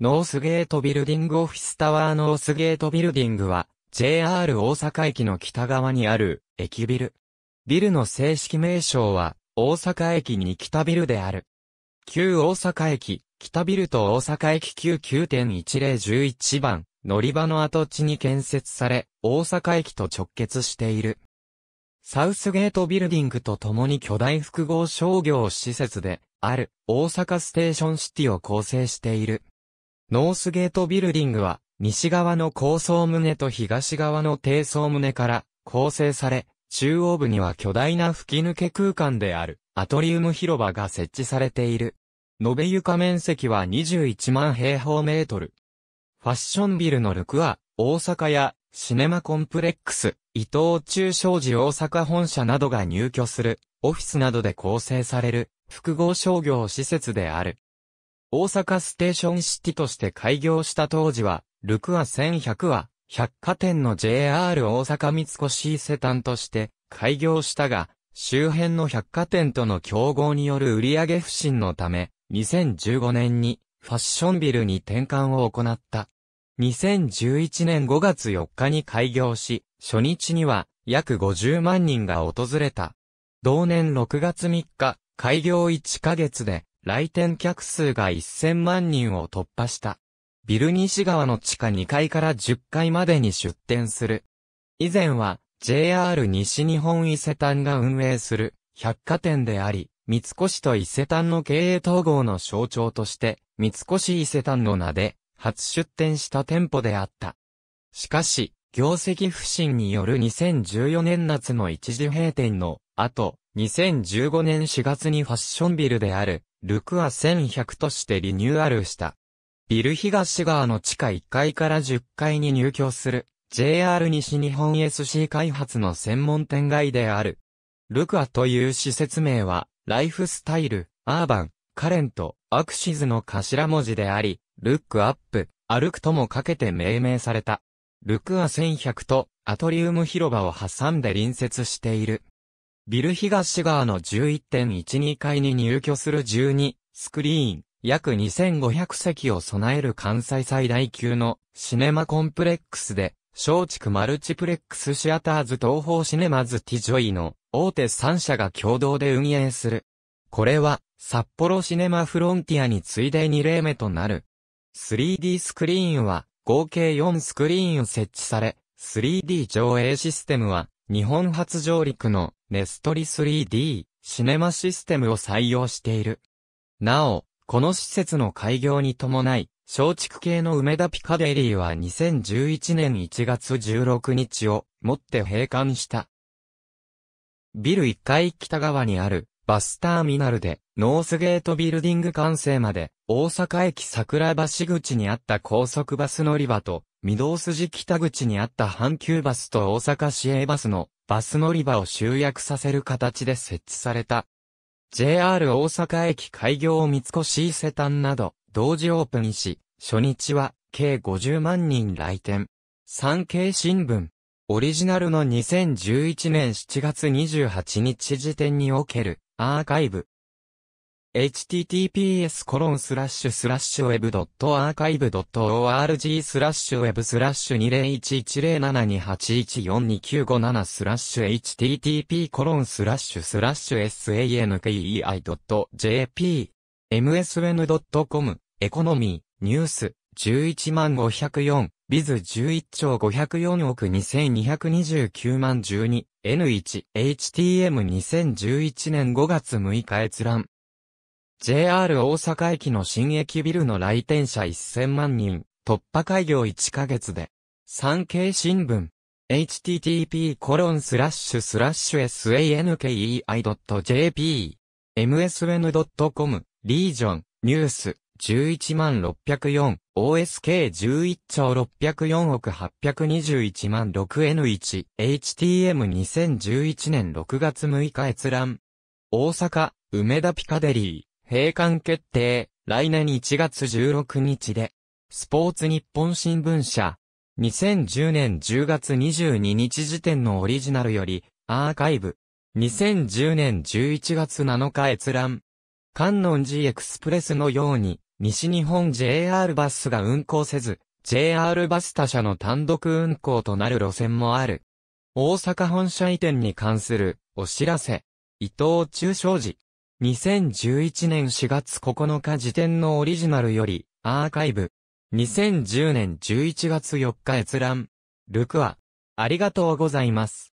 ノースゲートビルディングオフィスタワーノースゲートビルディングは JR 大阪駅の北側にある駅ビル。ビルの正式名称は大阪駅に北ビルである。旧大阪駅、北ビルと大阪駅旧9.1011番乗り場の跡地に建設され大阪駅と直結している。サウスゲートビルディングと共に巨大複合商業施設である大阪ステーションシティを構成している。ノースゲートビルディングは、西側の高層棟と東側の低層棟から構成され、中央部には巨大な吹き抜け空間であるアトリウム広場が設置されている。延べ床面積は21万平方メートル。ファッションビルのルクア、大阪やシネマコンプレックス、伊藤忠商事大阪本社などが入居する、オフィスなどで構成される、複合商業施設である。大阪ステーションシティとして開業した当時は、ルクア1100は、百貨店の JR 大阪三越伊勢丹として開業したが、周辺の百貨店との競合による売上不振のため、2015年にファッションビルに転換を行った。2011年5月4日に開業し、初日には約50万人が訪れた。同年6月3日、開業1ヶ月で来店客数が1000万人を突破した。ビル西側の地下2階から10階までに出店する。以前は JR 西日本伊勢丹が運営する百貨店であり、三越と伊勢丹の経営統合の象徴として、三越伊勢丹の名で初出店した店舗であった。しかし、業績不振による2014年夏の一時閉店の後、2015年4月にファッションビルであるルクア1100としてリニューアルした。ビル東側の地下1階から10階に入居する JR 西日本 SC 開発の専門店街である。ルクアという施設名は、ライフスタイル、アーバン、カレント、アクシズの頭文字であり、ルックアップ、歩くともかけて命名された。ルクア1100とアトリウム広場を挟んで隣接している。ビル東側の11.12階に入居する12スクリーン、約2500席を備える関西最大級のシネマコンプレックスで、松竹マルチプレックスシアターズ東方シネマズティジョイの大手3社が共同で運営する。これは札幌シネマフロンティアに次いで2例目となる。3D スクリーンは合計4スクリーン設置され、3D 上映システムは日本初上陸のネストリ 3D シネマシステムを採用している。なお、この施設の開業に伴い、松竹系の梅田ピカデリーは2011年1月16日をもって閉館した。ビル1階北側にあるバスターミナルで、ノースゲートビルディング完成まで、大阪駅桜橋口にあった高速バス乗り場と、御堂筋北口にあった阪急バスと大阪市営バスのバス乗り場を集約させる形で設置された。JR 大阪駅開業を三越伊勢丹など、同時オープンし、初日は計50万人来店。産経新聞。オリジナルの2011年7月28日時点におけるアーカイブ。https://web.archive.org スラッシュ web スラッシュ20110728142957スラッシュ http コロンスラッシュスラッシュ sankei.jp msn.com エコノミーニュース11504ビズ11兆504億2229万 12N1 HTM2011 年5月6日閲覧。JR 大阪駅の新駅ビルの来店者1000万人、突破開業1ヶ月で。産経新聞。http コロンスラッシュスラッシュ sankei.jp msn.com リージョンニュース11604 OSK11 兆604億821万 6N1、HTM2011 年6月6日閲覧。大阪、梅田ピカデリー、閉館決定、来年1月16日で。スポーツ日本新聞社。2010年10月22日時点のオリジナルより、アーカイブ。2010年11月7日閲覧。観音寺エクスプレスのように、西日本 JR バスが運行せず、JR バス他社の単独運行となる路線もある。大阪本社移転に関するお知らせ。伊藤忠商事。2011年4月9日時点のオリジナルよりアーカイブ。2010年11月4日閲覧。ルクア。ありがとうございます。